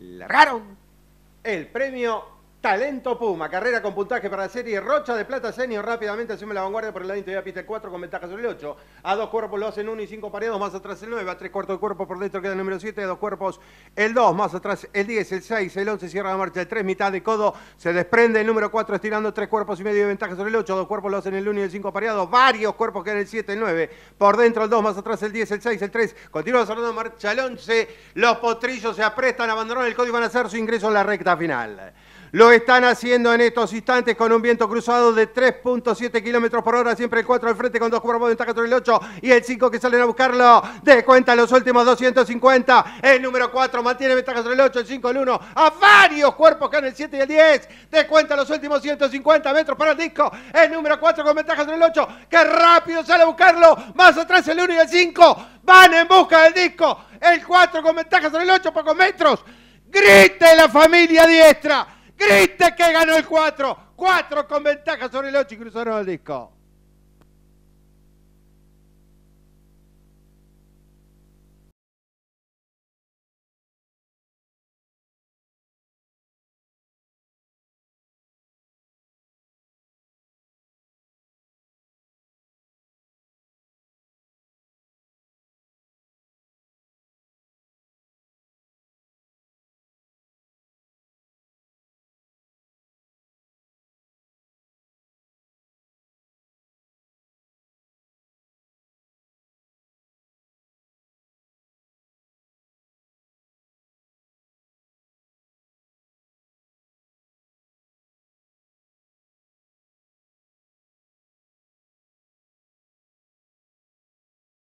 largaron el premio Talento Puma, carrera con puntaje para la serie Rocha de Plata Senior. Rápidamente asume la vanguardia por el ladito de pista el 4 con ventaja sobre el 8. A dos cuerpos lo hacen 1 y 5 pareados, más atrás el 9. A tres cuartos de cuerpo por dentro queda el número 7. A dos cuerpos el 2, más atrás el 10, el 6, el 11. Cierra la marcha el 3, mitad de codo. Se desprende el número 4 estirando tres cuerpos y medio de ventaja sobre el 8. A dos cuerpos lo hacen el 1 y el 5 pareados. Varios cuerpos quedan el 7, el 9. Por dentro el 2, más atrás el 10, el 6, el 3. Continúa cerrando marcha el 11. Los potrillos se aprestan, abandonaron el código y van a hacer su ingreso en la recta final están haciendo en estos instantes con un viento cruzado de 3.7 kilómetros por hora. Siempre el 4 al frente con dos cuerpos de ventaja sobre el 8 y el 5 que salen a buscarlo. de cuenta los últimos 250. El número 4 mantiene ventaja sobre el 8, el 5, el 1. A varios cuerpos que en el 7 y el 10. de cuenta los últimos 150 metros para el disco. El número 4 con ventaja sobre el 8. Que rápido sale a buscarlo. Más atrás el 1 y el 5. Van en busca del disco. El 4 con ventaja sobre el 8, pocos metros. Grite la familia diestra. Grite que ganó el 4. 4 con ventaja sobre el 8 y cruzaron el disco.